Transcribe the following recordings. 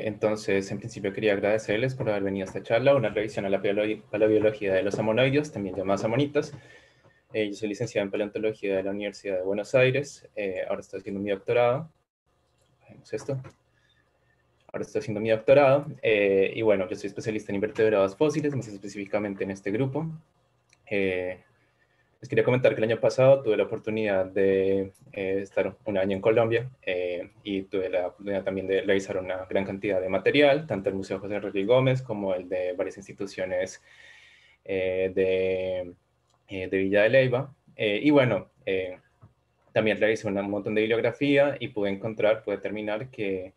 Eh, entonces, en principio quería agradecerles por haber venido a esta charla, una revisión a la, a la biología de los amonoides, también llamadas amonitas. Eh, yo soy licenciado en paleontología de la Universidad de Buenos Aires, eh, ahora estoy haciendo mi doctorado. esto. Ahora estoy haciendo mi doctorado y bueno, yo soy especialista en invertebrados fósiles, más específicamente en este grupo. Eh, les quería comentar que el año pasado tuve la oportunidad de eh, estar un año en Colombia eh, y tuve la oportunidad también de revisar una gran cantidad de material, tanto el Museo José Rodríguez Gómez como el de varias instituciones eh, de, Villa de Leyva. y bueno, también revisé un montón de bibliografía y pude encontrar, pude determinar que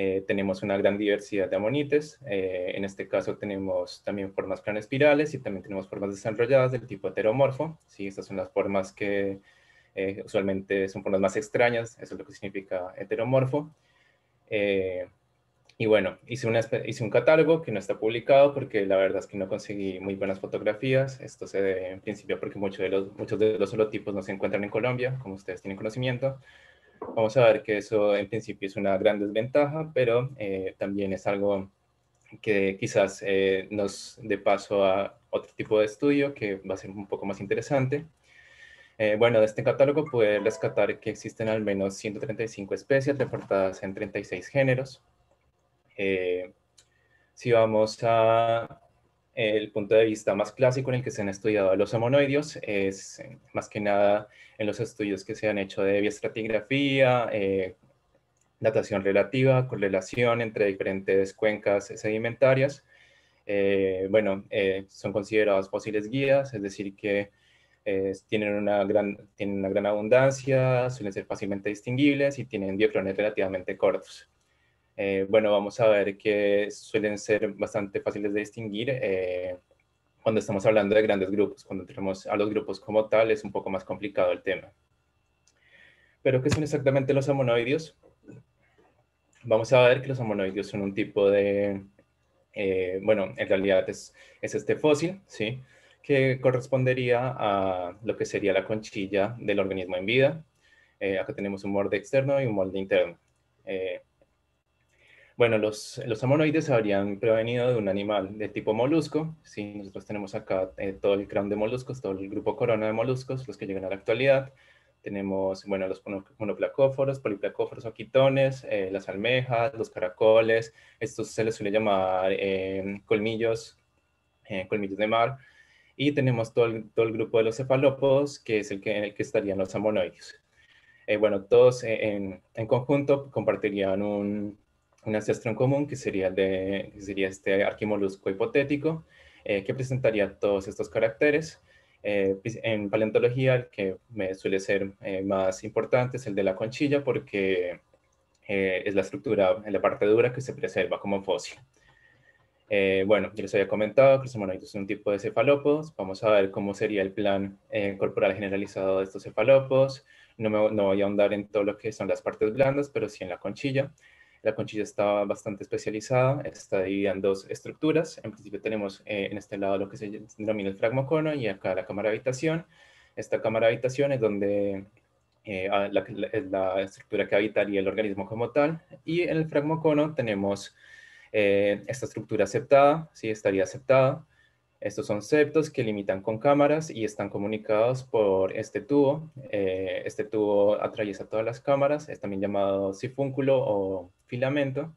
eh, tenemos una gran diversidad de amonites. Eh, en este caso tenemos también formas planespirales y también tenemos formas desarrolladas del tipo heteromorfo. Sí, estas son las formas que eh, usualmente son formas más extrañas. Eso es lo que significa heteromorfo. y bueno, hice, una, hice un catálogo que no está publicado porque la verdad es que no conseguí muy buenas fotografías. Esto se debe en principio porque muchos de los, muchos de los holotipos no se encuentran en Colombia, como ustedes tienen conocimiento vamos a ver que eso en principio es una gran desventaja, pero eh, también es algo que quizás eh, nos dé paso a otro tipo de estudio que va a ser un poco más interesante. Eh, bueno, de este catálogo pude rescatar que existen al menos 135 especies reportadas en 36 géneros. si vamos a el punto de vista más clásico en el que se han estudiado los homonoidios es eh, más que nada en los estudios que se han hecho de biostratigrafía, eh, datación relativa, correlación entre diferentes cuencas sedimentarias. Eh, bueno, son considerados posibles guías, es decir que tienen, una gran, una gran abundancia, suelen ser fácilmente distinguibles y tienen diocrones relativamente cortos. Eh, bueno, vamos a ver que suelen ser bastante fáciles de distinguir eh, cuando estamos hablando de grandes grupos. Cuando tenemos a los grupos como tal es un poco más complicado el tema. ¿Pero qué son exactamente los homonoidios? Vamos a ver que los homonoidios son un tipo de, eh, bueno, en realidad es, este fósil, ¿sí? que correspondería a lo que sería la conchilla del organismo en vida. acá tenemos un molde externo y un molde interno. Eh, bueno, los, los habrían provenido de un animal de tipo molusco. si nosotros tenemos acá eh, todo el cráneo de moluscos, todo el grupo corona de moluscos, los que llegan a la actualidad. Tenemos, bueno, los monoplacóforos, poliplacóforos o quitones, eh, las almejas, los caracoles. Estos se les suele llamar eh, colmillos, colmillos de mar. Y tenemos todo el, todo el, grupo de los cefalópodos, que es el que, estarían los amonoides. bueno, todos en, en conjunto compartirían un, un ancestro en común, que sería, de, sería este arquimolusco hipotético, eh, que presentaría todos estos caracteres. Eh, pues, en paleontología, el que me suele ser eh, más importante es el de la conchilla, porque es la estructura, la parte dura que se preserva como fósil. bueno, ya les había comentado, que Crisomanoidus son un tipo de cefalópodos. Vamos a ver cómo sería el plan corporal generalizado de estos cefalópodos. No, me, no voy a ahondar en todo lo que son las partes blandas, pero sí en la conchilla. La conchilla está bastante especializada, está dividida en dos estructuras. En principio tenemos eh, en este lado lo que se denomina el fragmocono y acá la cámara habitación. Esta cámara habitación es donde eh, es la, estructura que habitaría el organismo como tal. Y en el fragmocono tenemos eh, esta estructura aceptada, sí, estaría aceptada. Estos son septos que limitan con cámaras y están comunicados por este tubo. Eh, este tubo atraviesa todas las cámaras, es también llamado sifúnculo o filamento.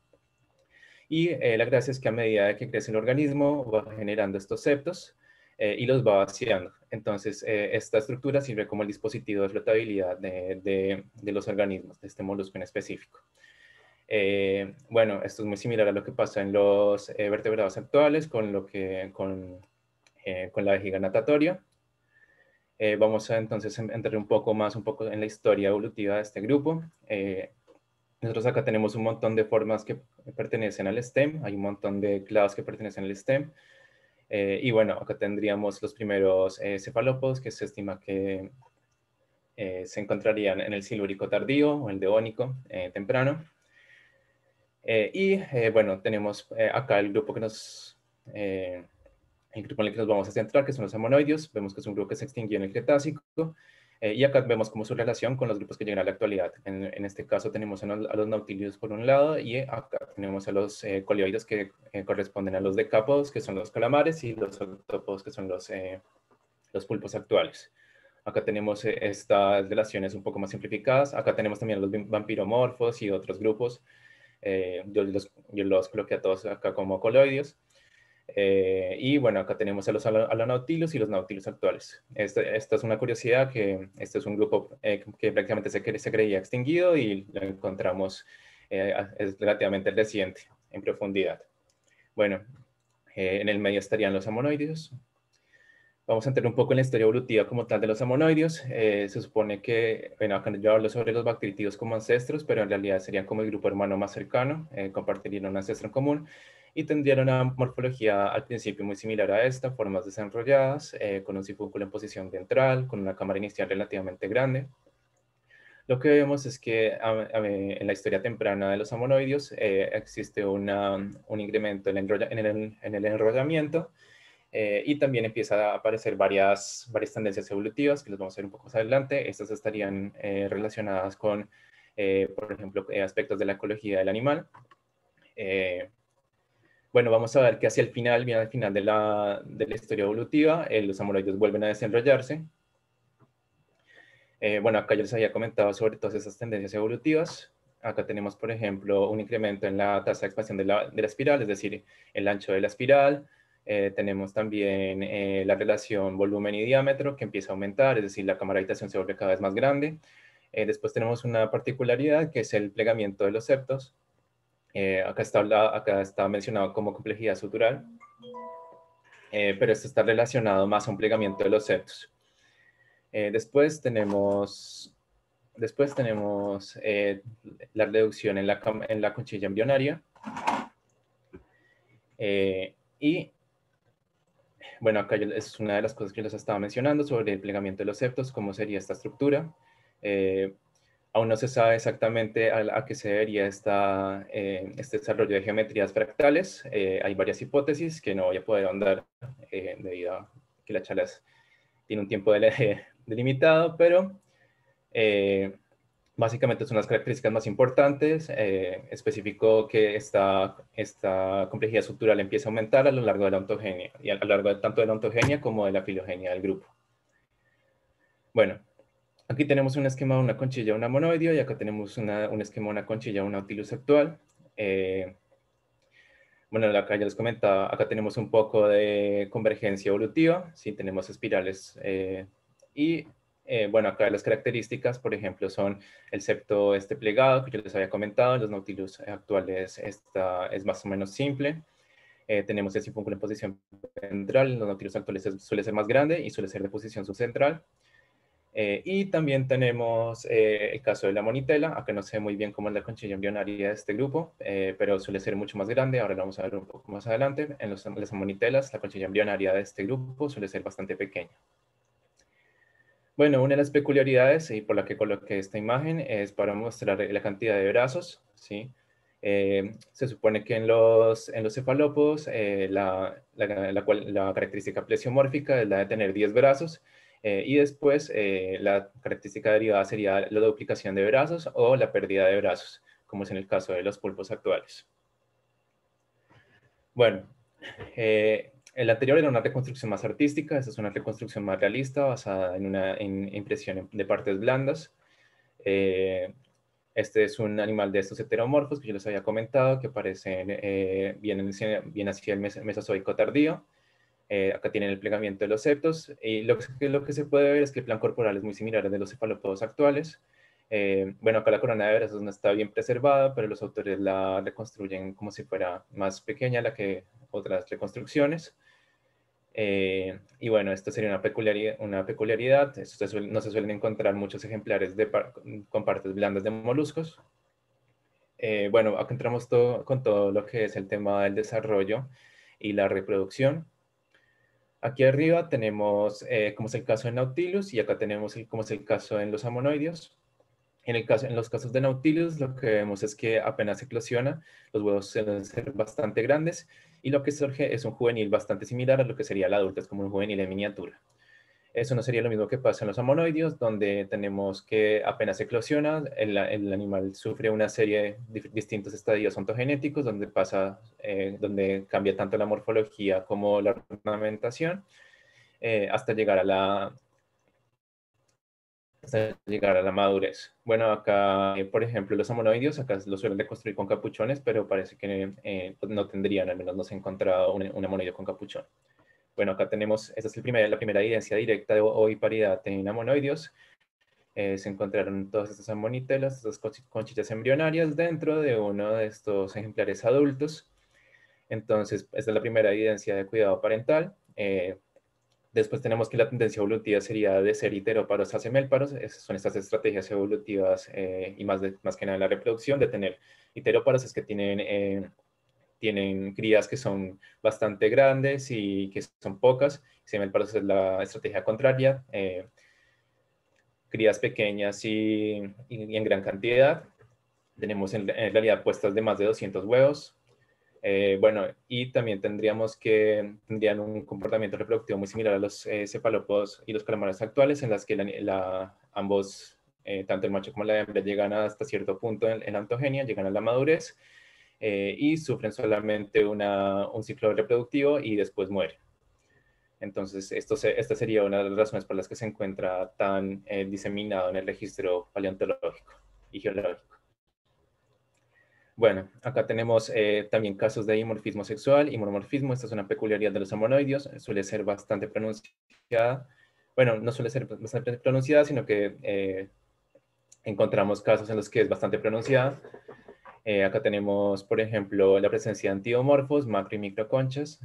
Y eh, la gracia es que a medida que crece el organismo va generando estos septos eh, y los va vaciando. Entonces, esta estructura sirve como el dispositivo de flotabilidad de, de los organismos, de este molusco en específico. bueno, esto es muy similar a lo que pasa en los vertebrados actuales con lo que, con eh, con la vejiga natatoria. Vamos eh, vamos a entonces entrar un poco más un poco en la historia evolutiva de este grupo. Eh, nosotros acá tenemos un montón de formas que pertenecen al STEM, hay un montón de clados que pertenecen al STEM. y bueno, acá tendríamos los primeros cefalópodos que se estima que se encontrarían en el silúrico tardío o el deónico temprano. y bueno, tenemos acá el grupo que nos el grupo en el que nos vamos a centrar, que son los amonoidios, vemos que es un grupo que se extinguió en el Cretácico, eh, y acá vemos como su relación con los grupos que llegan a la actualidad. En, este caso tenemos a, los nautilios por un lado, y acá tenemos a los eh, colioides que eh, corresponden a los decápodos, que son los calamares, y los octópodos, que son los, los pulpos actuales. Acá tenemos estas relaciones un poco más simplificadas. Acá tenemos también los vampiromorfos y otros grupos. Yo los, yo, coloqué a todos acá como coleoides. Eh, y bueno, acá tenemos a los ala-nautilos y los nautilos actuales. esta es una curiosidad que este es un grupo eh, que prácticamente se, se, creía extinguido y lo encontramos eh, es relativamente reciente en profundidad. Bueno, en el medio estarían los amonoidios. Vamos a entrar un poco en la historia evolutiva como tal de los Eh, se supone que, bueno, acá yo hablo sobre los bactritidos como ancestros, pero en realidad serían como el grupo hermano más cercano, compartirían un ancestro en común y tendrían una morfología al principio muy similar a esta, formas desenrolladas, eh, con un sifúnculo en posición ventral, con una cámara inicial relativamente grande. Lo que vemos es que en la historia temprana de los amonoidios eh, existe un incremento en, el, enrollamiento eh, y también empieza a aparecer varias, varias tendencias evolutivas que las vamos a ver un poco más adelante. Estas estarían relacionadas con, por ejemplo, aspectos de la ecología del animal. Eh, bueno, vamos a ver que hacia el final, bien al final de la, de la historia evolutiva, eh, los amoroides vuelven a desenrollarse. Eh, bueno, acá yo les había comentado sobre todas esas tendencias evolutivas. Acá tenemos, por ejemplo, un incremento en la tasa de expansión de la, de la espiral, es decir, el ancho de la espiral. Eh, tenemos también la relación volumen y diámetro que empieza a aumentar, es decir, la cámara de habitación se vuelve cada vez más grande. después tenemos una particularidad que es el plegamiento de los septos, eh, acá, está, acá mencionado como complejidad sutural, eh, pero esto está relacionado más a un plegamiento de los septos. Eh, después tenemos, después tenemos la reducción en la, en la conchilla embrionaria. y bueno, acá es una de las cosas que les estaba mencionando sobre el plegamiento de los septos, cómo sería esta estructura. Eh, aún no se sabe exactamente a, qué se debería eh, este desarrollo de geometrías fractales. Eh, hay varias hipótesis que no voy a poder andar eh, debido a que la charla tiene un tiempo delimitado, pero básicamente son las características más importantes. especificó que esta, complejidad estructural empieza a aumentar a lo largo de la ontogenia, y a lo largo de, tanto de la ontogenia como de la filogenia del grupo. Bueno, Aquí tenemos un esquema de una conchilla, una monoidea, y acá tenemos una, un esquema de una conchilla, un Nautilus actual. Eh, bueno, acá ya les comentaba, acá tenemos un poco de convergencia evolutiva, sí, tenemos espirales. Eh, y eh, bueno, acá las características, por ejemplo, son el septo este plegado, que yo les había comentado, los Nautilus actuales esta es más o menos simple. tenemos el punto en posición central, los Nautilus actuales suele ser más grande y suele ser de posición subcentral. Eh, y también tenemos eh, el caso de la monitela, que no sé muy bien cómo es la conchilla embrionaria de este grupo, eh, pero suele ser mucho más grande, ahora lo vamos a ver un poco más adelante. En los, las monitelas, la conchilla embrionaria de este grupo suele ser bastante pequeña. Bueno, una de las peculiaridades, por la que coloqué esta imagen, es para mostrar la cantidad de brazos, ¿sí? se supone que en los, en cefalópodos la, la, característica plesiomórfica es la de tener 10 brazos eh, y después eh, la característica derivada sería la duplicación de brazos o la pérdida de brazos, como es en el caso de los pulpos actuales. Bueno, eh, el anterior era una reconstrucción más artística, esta es una reconstrucción más realista basada en una impresión de partes blandas. Este es un animal de estos heteromorfos que yo les había comentado, que aparecen bien, bien, hacia el mesozoico tardío. Eh, acá tienen el plegamiento de los septos y lo que, lo que se puede ver es que el plan corporal es muy similar al de los cefalópodos actuales. Eh, bueno, acá la corona de brazos no está bien preservada, pero los autores la reconstruyen como si fuera más pequeña la que otras reconstrucciones. Eh, y bueno, esto sería una peculiaridad. Una peculiaridad. no se suelen encontrar muchos ejemplares de con partes blandas de moluscos. bueno, acá entramos todo, con todo lo que es el tema del desarrollo y la reproducción. Aquí arriba tenemos, eh, como es el caso en Nautilus, y acá tenemos, el, como es el caso en los amonoidios. En, el caso, en los casos de Nautilus, lo que vemos es que apenas eclosiona, los huevos suelen ser bastante grandes, y lo que surge es un juvenil bastante similar a lo que sería el adulto, es como un juvenil en miniatura. Eso no sería lo mismo que pasa en los amonoidios, donde tenemos que apenas eclosiona, el, animal sufre una serie de distintos estadios ontogenéticos, donde, pasa, eh, donde cambia tanto la morfología como la ornamentación, eh, hasta llegar a la llegar a la madurez. Bueno, acá, eh, por ejemplo, los amonoidios, acá los suelen construir con capuchones, pero parece que no tendrían, al menos no se ha encontrado un, un con capuchón. Bueno, acá tenemos, esta es la primera evidencia directa de oviparidad en amonoidios. Eh, se encontraron todas estas amonitelas, estas conchitas embrionarias dentro de uno de estos ejemplares adultos. Entonces, esta es la primera evidencia de cuidado parental. Eh, después tenemos que la tendencia evolutiva sería de ser iteróparos, a semelparos. son estas estrategias evolutivas eh, y más, más que nada la reproducción, de tener iteróparos es que tienen tienen crías que son bastante grandes y que son pocas, ven me hacer la estrategia contraria, eh, crías pequeñas y, en gran cantidad. Tenemos en, realidad puestas de más de 200 huevos. Eh, bueno, y también tendríamos que tendrían un comportamiento reproductivo muy similar a los eh, cefalópodos y los calamares actuales, en las que la, ambos, tanto el macho como la hembra, llegan hasta cierto punto en, la antogenia, llegan a la madurez eh, y sufren solamente un ciclo reproductivo y después mueren. Entonces, esto esta sería una de las razones por las que se encuentra tan eh, diseminado en el registro paleontológico y geológico. Bueno, acá tenemos eh, también casos de dimorfismo sexual. y dimorfismo. esta es una peculiaridad de los homonoidios, suele ser bastante pronunciada. Bueno, no suele ser bastante pronunciada, sino que encontramos casos en los que es bastante pronunciada. Eh, acá tenemos, por ejemplo, la presencia de antidomorfos, macro y micro conchas.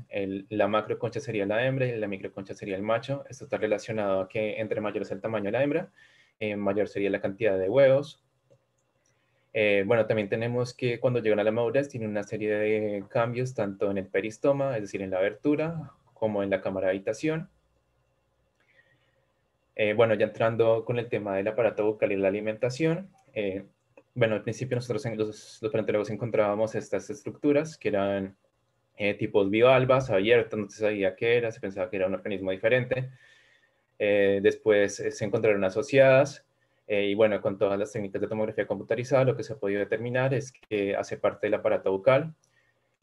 la macro concha sería la hembra y la concha sería el macho. Esto está relacionado a que entre mayor es el tamaño de la hembra, eh, mayor sería la cantidad de huevos. Eh, bueno, también tenemos que cuando llegan a la madurez tienen una serie de cambios tanto en el peristoma, es decir, en la abertura, como en la cámara de habitación. bueno, ya entrando con el tema del aparato bucal y la alimentación, bueno, al principio nosotros en los, los paleontólogos encontrábamos estas estructuras que eran eh, tipos bivalvas abiertas, no se sabía qué era, se pensaba que era un organismo diferente. Eh, después eh, se encontraron asociadas y bueno, con todas las técnicas de tomografía computarizada lo que se ha podido determinar es que hace parte del aparato bucal.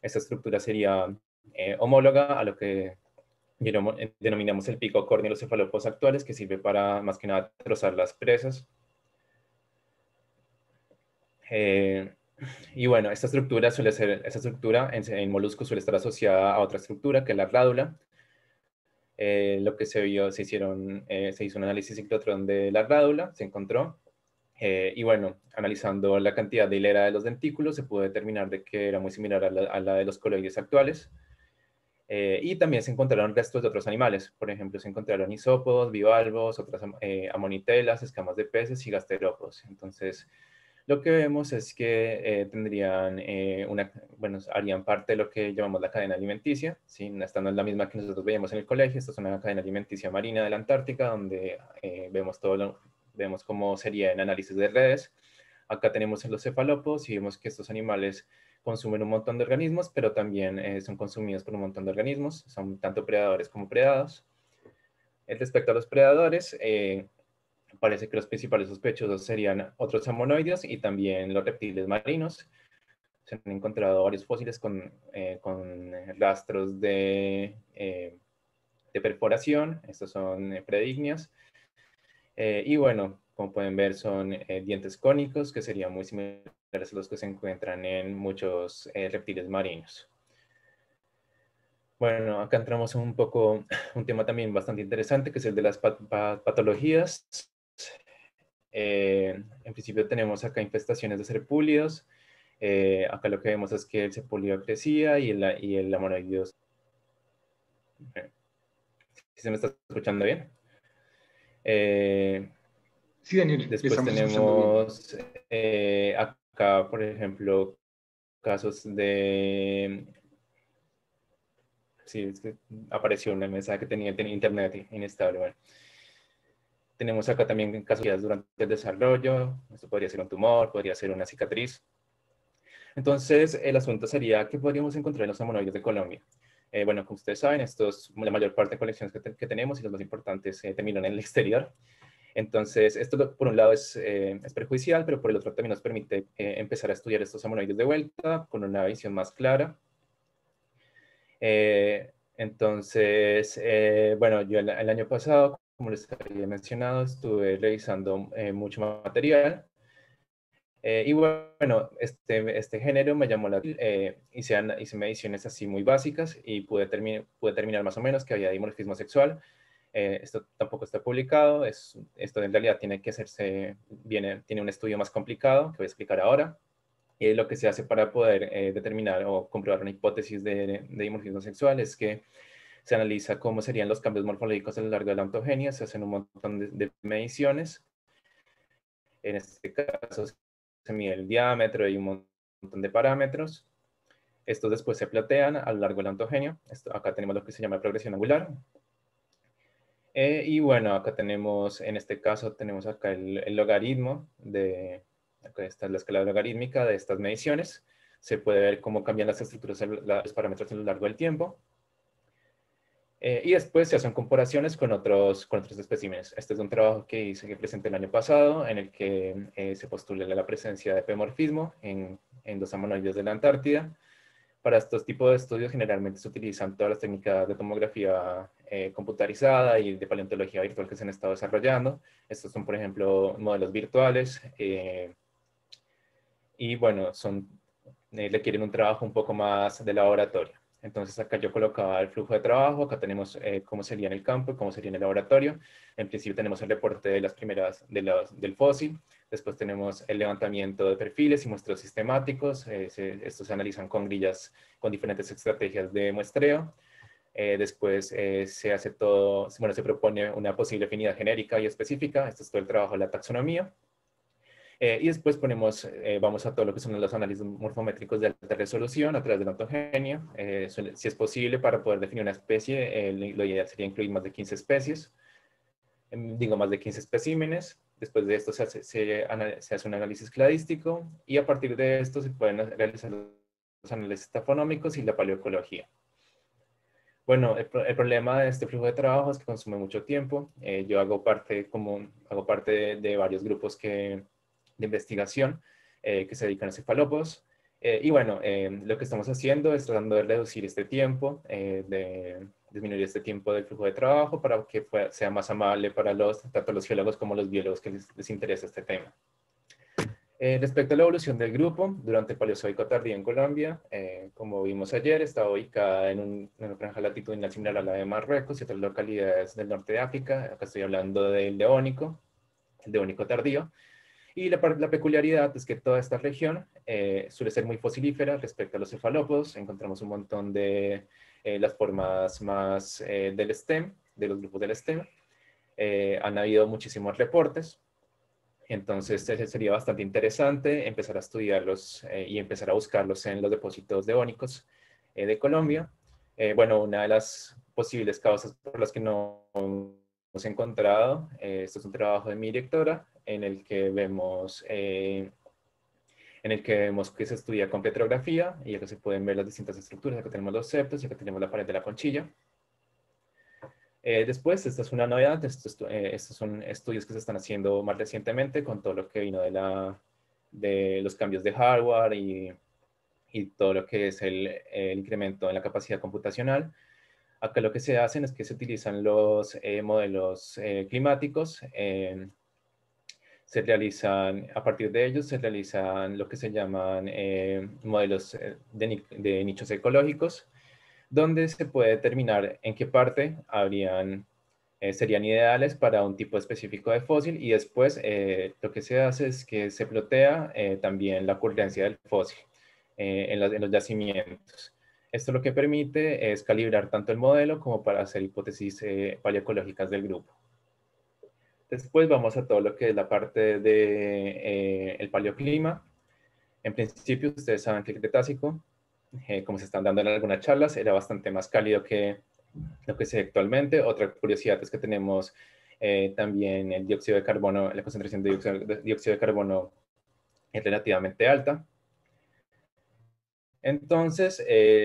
Esta estructura sería homóloga a lo que denominamos el pico córneo de los cefalópodos actuales, que sirve para más que nada trozar las presas. Eh, y bueno, esta estructura, suele ser, esta estructura en, moluscos suele estar asociada a otra estructura, que es la rádula. Eh, lo que se vio, se, hicieron, eh, se hizo un análisis ciclotrón de la rádula, se encontró. y bueno, analizando la cantidad de hilera de los dentículos, se pudo determinar de que era muy similar a la, de los coloides actuales. y también se encontraron restos de otros animales. Por ejemplo, se encontraron isópodos, bivalvos, otras amonitelas, escamas de peces y gasterópodos. Entonces, lo que vemos es que eh, tendrían eh, una, bueno, harían parte de lo que llamamos la cadena alimenticia, ¿sí? Esta no es la misma que nosotros veíamos en el colegio, esta es una cadena alimenticia marina de la Antártica, donde eh, vemos todo lo, vemos cómo sería en análisis de redes. Acá tenemos en los cefalópodos y vemos que estos animales consumen un montón de organismos, pero también son consumidos por un montón de organismos, son tanto predadores como predados. Respecto a los predadores, parece que los principales sospechosos serían otros amonoides y también los reptiles marinos. Se han encontrado varios fósiles con, eh, con rastros de, eh, de, perforación, estos son eh, predignias. y bueno, como pueden ver, son dientes cónicos que serían muy similares a los que se encuentran en muchos reptiles marinos. Bueno, acá entramos un poco un tema también bastante interesante, que es el de las patologías. Eh, en principio tenemos acá infestaciones de serpúlidos. Eh, acá lo que vemos es que el serpúlido crecía y el, y el ¿Se me está escuchando bien? Eh, sí, Daniel. Después tenemos acá, por ejemplo, casos de sí, que apareció una mensaje que tenía, tenía internet inestable. Bueno. Tenemos acá también casualidades durante el desarrollo, esto podría ser un tumor, podría ser una cicatriz. Entonces, el asunto sería qué podríamos encontrar en los monoides de Colombia. Eh, bueno, como ustedes saben, esto es la mayor parte de colecciones que, tenemos y los más importantes eh, terminan en el exterior. Entonces, esto por un lado es, eh, es perjudicial, pero por el otro también nos permite empezar a estudiar estos aminoides de vuelta con una visión más clara. entonces, bueno, yo el, año pasado como les había mencionado, estuve revisando mucho eh, mucho material. Eh, y bueno, este, este género me llamó la eh, hice, hice mediciones así muy básicas y pude, determinar pude terminar más o menos que había dimorfismo sexual. Eh, esto tampoco está publicado, es, esto en realidad tiene que hacerse, viene, tiene un estudio más complicado que voy a explicar ahora. Y lo que se hace para poder determinar o comprobar una hipótesis de dimorfismo sexual es que se analiza cómo serían los cambios morfológicos a lo largo de la ontogenia, se hacen un montón de, mediciones. En este caso se mide el diámetro y un montón de parámetros. Estos después se platean a lo largo del la acá tenemos lo que se llama progresión angular. Eh, y bueno, acá tenemos, en este caso, tenemos acá el, logaritmo de, acá está la escala logarítmica de estas mediciones. Se puede ver cómo cambian las estructuras, los parámetros a lo largo del tiempo. Eh, y después se hacen comparaciones con otros, con especímenes. Este es un trabajo que hice que presenté el año pasado, en el que eh, se postula la presencia de pemorfismo en, en amanoides de la Antártida. Para estos tipos de estudios generalmente se utilizan todas las técnicas de tomografía eh, computarizada y de paleontología virtual que se han estado desarrollando. Estos son, por ejemplo, modelos virtuales. y bueno, son, requieren un trabajo un poco más de laboratorio. Entonces acá yo colocaba el flujo de trabajo, acá tenemos eh, cómo sería en el campo, y cómo sería en el laboratorio. En principio tenemos el reporte de las primeras, del fósil, después tenemos el levantamiento de perfiles y muestros sistemáticos, eh, estos se analizan con grillas con diferentes estrategias de muestreo. Eh, después se hace todo, bueno, se propone una posible afinidad genérica y específica, esto es todo el trabajo de la taxonomía. Eh, y después ponemos, eh, vamos a todo lo que son los análisis morfométricos de alta resolución a través del la Eh, si es posible, para poder definir una especie, lo ideal sería incluir más de 15 especies, em, digo, más de 15 especímenes. Después de esto se hace, se, hace un análisis cladístico y a partir de esto se pueden realizar los análisis tafonómicos y la paleoecología. Bueno, el, problema de este flujo de trabajo es que consume mucho tiempo. Eh, yo hago parte, como, hago parte de varios grupos que de investigación eh, que se dedican a cefalópodos. Eh, y bueno, em, lo que estamos haciendo es tratando de reducir este tiempo, eh, de disminuir este tiempo del flujo de trabajo para que sea más amable para los, tanto los geólogos como los biólogos que les, interesa este tema. respecto a la evolución del grupo, durante el Paleozoico tardío en Colombia, como vimos ayer, está ubicada en, un, en, una franja latitudinal similar a la de Marruecos y otras localidades del norte de África. Acá estoy hablando del Leónico el Deónico tardío, y la, peculiaridad es que toda esta región eh, suele ser muy fosilífera respecto a los cefalópodos. Encontramos un montón de eh, las formas más eh, del STEM, de los grupos del STEM. han habido muchísimos reportes. Entonces sería bastante interesante empezar a estudiarlos y empezar a buscarlos en los depósitos deónicos de Colombia. bueno, una de las posibles causas por las que no hemos encontrado, esto es un trabajo de mi directora, en el que vemos... Eh, en el que vemos que se estudia con petrografía y acá se pueden ver las distintas estructuras. Acá tenemos los septos y acá tenemos la pared de la conchilla. Eh, después, esta es una novedad, estos, eh, estos, son estudios que se están haciendo más recientemente con todo lo que vino de, la, de los cambios de hardware y, y todo lo que es el, incremento en la capacidad computacional. Acá lo que se hacen es que se utilizan los modelos climáticos se realizan, a partir de ellos se realizan lo que se llaman eh, modelos eh, de, nichos ecológicos, donde se puede determinar en qué parte eh, serían ideales para un tipo específico de fósil y después lo que se hace es que se plotea también la ocurrencia del fósil en, en los yacimientos. Esto lo que permite es calibrar tanto el modelo como para hacer hipótesis paleoecológicas del grupo. Después vamos a todo lo que es la parte del de, eh, el paleoclima. En principio, ustedes saben que el Cretácico, eh, como se están dando en algunas charlas, era bastante más cálido que lo que es actualmente. Otra curiosidad es que tenemos eh, también el dióxido de carbono, la concentración de dióxido, de carbono es relativamente alta. Entonces,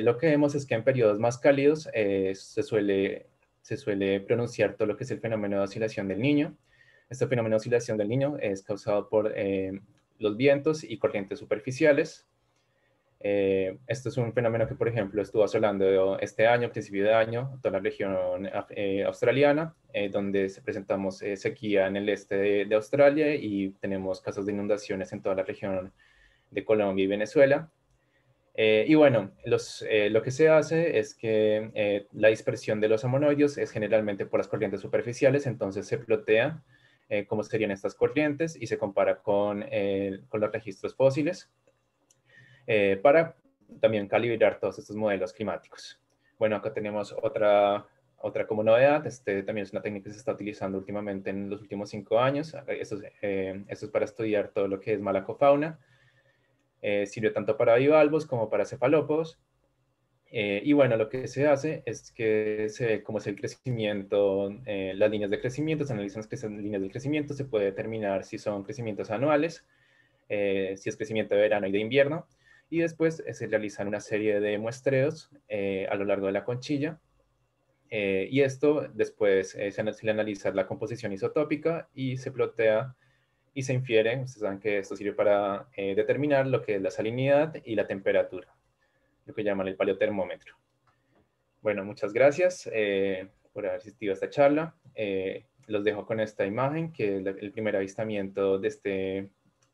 lo que vemos es que en periodos más cálidos se, suele, se suele pronunciar todo lo que es el fenómeno de oscilación del niño, este fenómeno de oscilación del niño es causado por eh, los vientos y corrientes superficiales. Eh, esto es un fenómeno que, por ejemplo, estuvo asolando este año, principio de año, toda la región eh, australiana, eh, donde se presentamos sequía en el este de, Australia y tenemos casos de inundaciones en toda la región de Colombia y Venezuela. y bueno, los, lo que se hace es que la dispersión de los amonoides es generalmente por las corrientes superficiales, entonces se plotea eh, cómo serían estas corrientes y se compara con, eh, los registros fósiles eh, para también calibrar todos estos modelos climáticos. Bueno, acá tenemos otra, otra como novedad, este también es una técnica que se está utilizando últimamente en los últimos cinco años, esto es, esto es para estudiar todo lo que es malacofauna, sirve tanto para bivalvos como para cefalópodos, eh, y bueno, lo que se hace es que se ve cómo es el crecimiento, eh, las líneas de crecimiento, se analizan las líneas de crecimiento, se puede determinar si son crecimientos anuales, eh, si es crecimiento de verano y de invierno, y después se realizan una serie de muestreos a lo largo de la conchilla, y esto después se, analiza la composición isotópica y se plotea y se infiere, ustedes saben que esto sirve para determinar lo que es la salinidad y la temperatura lo que llaman el paleotermómetro. Bueno, muchas gracias eh, por haber asistido a esta charla. Eh, los dejo con esta imagen, que es el primer avistamiento de este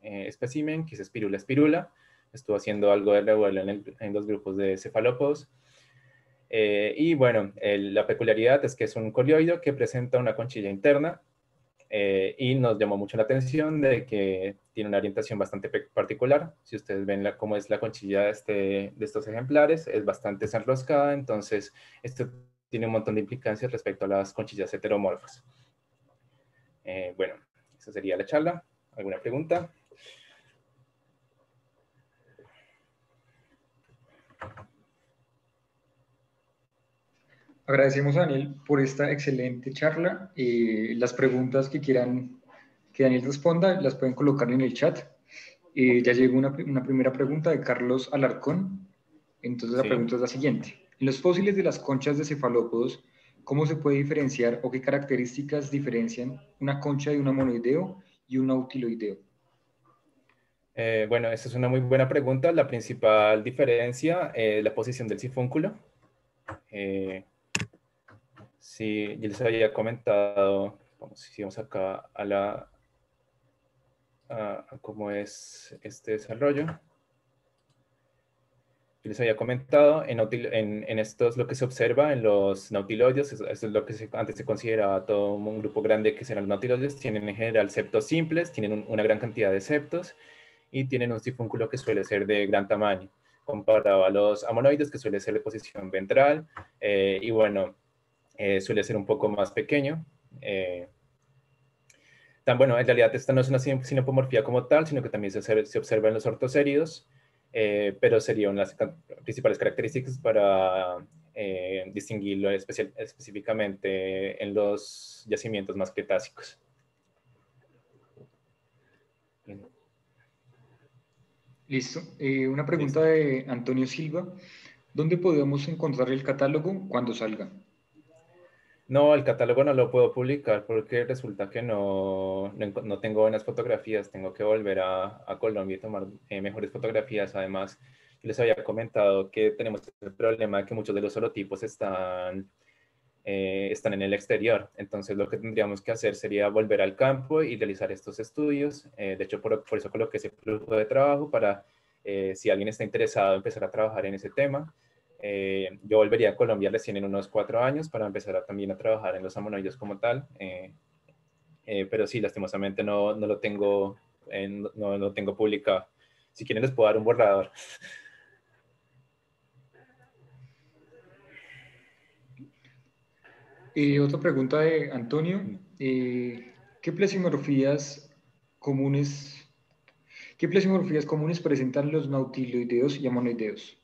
eh, espécimen, que es Spirula spirula. Estuvo haciendo algo de revuelo en, los grupos de cefalópodos. y bueno, la peculiaridad es que es un colioido que presenta una conchilla interna eh, y nos llamó mucho la atención de que tiene una orientación bastante particular. Si ustedes ven la, cómo es la conchilla de, este, de estos ejemplares, es bastante desenroscada, entonces esto tiene un montón de implicancias respecto a las conchillas heteromorfas. Eh, bueno, esa sería la charla. ¿Alguna pregunta? Agradecemos a Daniel por esta excelente charla. Eh, las preguntas que quieran que Daniel responda las pueden colocar en el chat. Eh, ya llegó una, primera pregunta de Carlos Alarcón. Entonces la pregunta es la siguiente. En los fósiles de las conchas de cefalópodos, ¿cómo se puede diferenciar o qué características diferencian una concha de un monoideo y un autiloideo? Eh, bueno, esa es una muy buena pregunta. La principal diferencia es la posición del sifúnculo. Sí, yo les había comentado, vamos, si vamos acá a la, cómo es este desarrollo. Yo les había comentado, en, en, en lo que se observa en los nautiloides, esto es lo que antes se consideraba todo un grupo grande que serán los nautiloides, tienen en general septos simples, tienen una gran cantidad de septos y tienen un sifúnculo que suele ser de gran tamaño, comparado a los amonoides que suele ser de posición ventral eh, y bueno, eh, suele ser un poco más pequeño. Eh, tan, bueno, en realidad esta no es una sinopomorfía como tal, sino que también se, observa en los ortoséridos, eh, pero serían las principales características para eh, distinguirlo especial, específicamente en los yacimientos más cretácicos. Listo. una pregunta de Antonio Silva. ¿Dónde podemos encontrar el catálogo cuando salga? No, el catálogo no lo puedo publicar porque resulta que no, no, tengo buenas fotografías. Tengo que volver a, Colombia y tomar eh, mejores fotografías. Además, les había comentado que tenemos el problema de que muchos de los solotipos están, eh, están en el exterior. Entonces, lo que tendríamos que hacer sería volver al campo y realizar estos estudios. Eh, de hecho, por, eso coloqué ese grupo de trabajo para si alguien está interesado empezar a trabajar en ese tema. Eh, yo volvería a Colombia recién en unos cuatro años para empezar también a trabajar en los amonoides como tal. Eh, eh, pero sí, lastimosamente no, lo tengo, no, tengo publicado. Si quieren les puedo dar un borrador. Y otra pregunta de Antonio. Mm. ¿Qué plesimorfías comunes, qué plesimorfías comunes presentan los nautiloideos y amonoideos?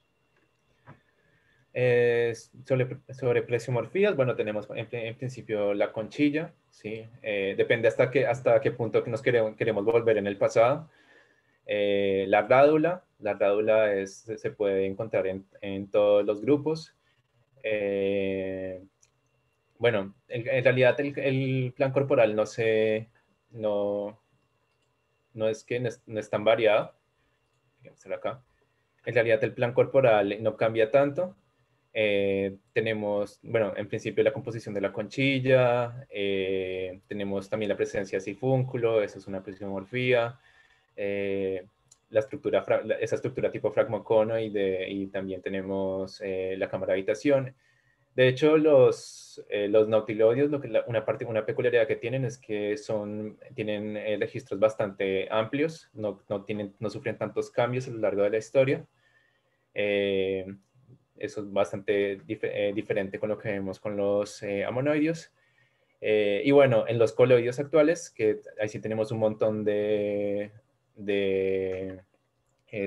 Eh, sobre, sobre bueno, tenemos en, principio la conchilla, ¿sí? Eh, depende hasta, hasta qué punto nos queremos, volver en el pasado. Eh, la rádula, la rádula se puede encontrar en, todos los grupos. bueno, en, realidad el, plan corporal no se, no, no es que no es, tan variado. En realidad el plan corporal no cambia tanto, eh, tenemos, bueno, en principio la composición de la conchilla, eh, tenemos también la presencia de sifúnculo, eso es una presión morfía eh, la estructura, esa estructura tipo fragmocono y, de, también tenemos la cámara de habitación. De hecho, los, los nautilodios, que una, parte, una peculiaridad que tienen es que son, tienen registros bastante amplios, no, no, tienen, no sufren tantos cambios a lo largo de la historia. Eso es bastante eh, diferente con lo que vemos con los eh, amonoidios. Eh, y bueno, en los coloides actuales, que ahí sí tenemos un montón de, de,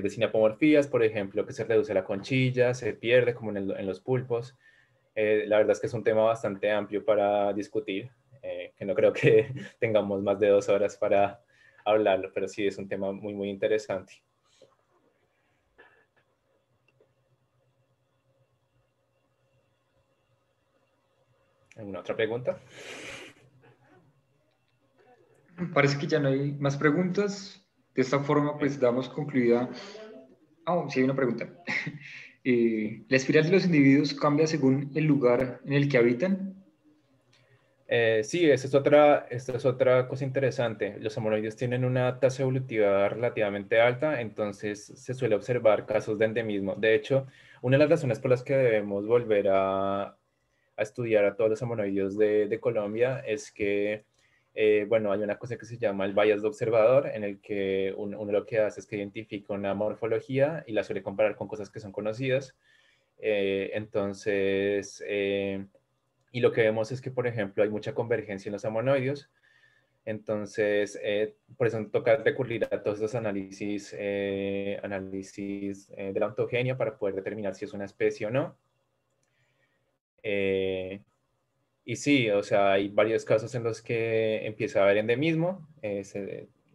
sinapomorfías, por ejemplo, que se reduce la conchilla, se pierde como en, en los pulpos. la verdad es que es un tema bastante amplio para discutir, que no creo que tengamos más de dos horas para hablarlo, pero sí es un tema muy, muy interesante. ¿Alguna otra pregunta? Parece que ya no hay más preguntas. De esta forma, pues damos concluida. Ah, oh, sí, hay una pregunta. Eh, ¿La espiral de los individuos cambia según el lugar en el que habitan? Eh, sí, esa es otra, esta es otra cosa interesante. Los amoroides tienen una tasa evolutiva relativamente alta, entonces se suele observar casos de endemismo. De hecho, una de las razones por las que debemos volver a a estudiar a todos los amonoidios de, Colombia es que, eh, bueno, hay una cosa que se llama el bias de observador, en el que uno, lo que hace es que identifica una morfología y la suele comparar con cosas que son conocidas. Eh, entonces, eh, y lo que vemos es que, por ejemplo, hay mucha convergencia en los amonoidios. Entonces, por eso toca recurrir a todos los análisis, análisis de la ontogenia para poder determinar si es una especie o no. Eh, y sí, o sea, hay varios casos en los que empieza a haber endemismo, eh,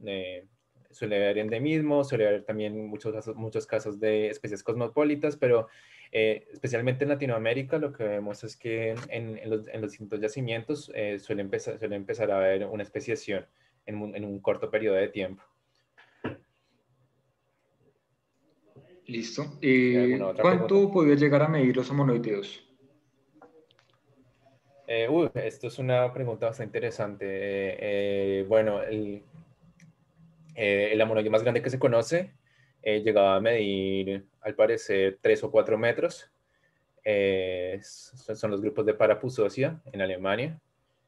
eh, suele haber endemismo, suele haber también muchos casos, muchos casos de especies cosmopolitas, pero especialmente en Latinoamérica lo que vemos es que en, los, en los, distintos yacimientos suele, empezar, empezar a haber una especiación en un, en un corto periodo de tiempo. Listo. ¿Cuánto podría llegar a medir los homonoideos? Eh, esto es una pregunta bastante interesante. Eh, bueno, el, eh, el más grande que se conoce llegaba a medir, al parecer, 3 o 4 metros. son los grupos de Parapusocia, en Alemania.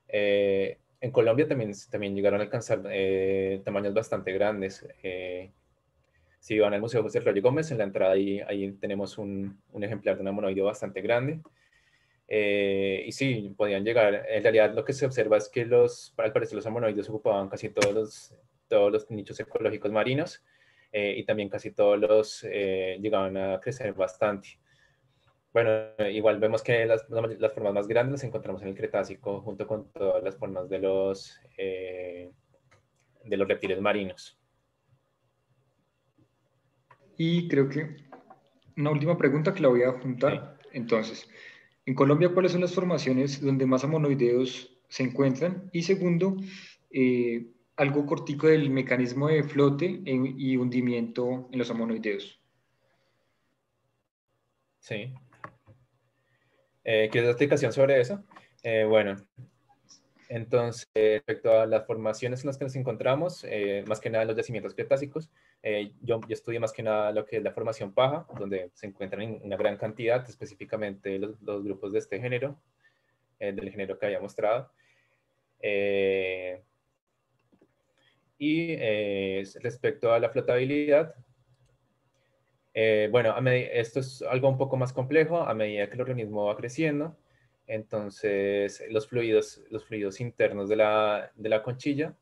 en Colombia también, también llegaron a alcanzar tamaños bastante grandes. si van al Museo José Rodríguez Gómez, en la entrada ahí, ahí tenemos un, un ejemplar de un amonoide bastante grande. Eh, y sí, podían llegar. En realidad lo que se observa es que los, al parecer los amonoides ocupaban casi todos los, todos los nichos ecológicos marinos eh, y también casi todos los eh, llegaban a crecer bastante. Bueno, igual vemos que las, las, formas más grandes las encontramos en el Cretácico junto con todas las formas de los, de los reptiles marinos. Y creo que una última pregunta que la voy a juntar. Entonces, en Colombia, ¿cuáles son las formaciones donde más amonoideos se encuentran? Y segundo, eh, algo cortico del mecanismo de flote eh, y hundimiento en los amonoideos. Sí. Eh, ¿Quieres explicación sobre eso? Eh, bueno, entonces, respecto a las formaciones en las que nos encontramos, más que nada en los yacimientos cretácicos, eh, yo, estudié más que nada lo que es la formación paja, donde se encuentran en una gran cantidad, específicamente los, grupos de este género, eh, del género que había mostrado. Eh, y respecto a la flotabilidad, bueno, esto es algo un poco más complejo a medida que el organismo va creciendo. Entonces, los fluidos, los fluidos internos de la, de la conchilla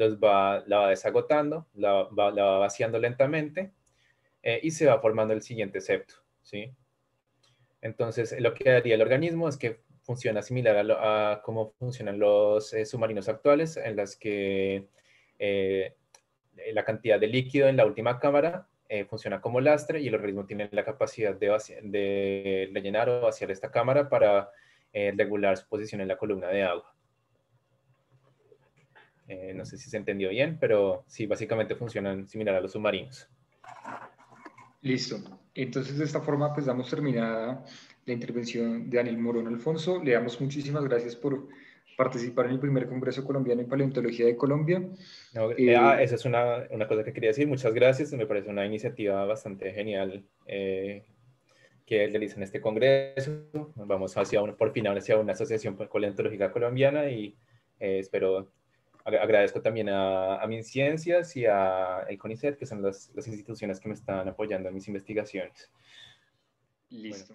los va, la va desagotando, la va, vaciando lentamente eh, y se va formando el siguiente septo, ¿sí? Entonces, lo que haría el organismo es que funciona similar a, cómo funcionan los eh, submarinos actuales, en las que eh, la cantidad de líquido en la última cámara funciona como lastre y el organismo tiene la capacidad de, de rellenar o vaciar esta cámara para regular su posición en la columna de agua. Eh, no sé si se entendió bien, pero sí, básicamente funcionan similar a los submarinos. Listo. Entonces, de esta forma, pues damos terminada la intervención de Daniel Morón Alfonso. Le damos muchísimas gracias por participar en el primer Congreso Colombiano en Paleontología de Colombia. Eh, eh, ah, esa es una, una, cosa que quería decir. Muchas gracias. Me parece una iniciativa bastante genial eh, que realizan este Congreso. Vamos hacia una por fin hacia una asociación paleontológica colombiana y espero agradezco también a, MinCiencias ciencias y a el CONICET, que son las, instituciones que me están apoyando en mis investigaciones. Listo.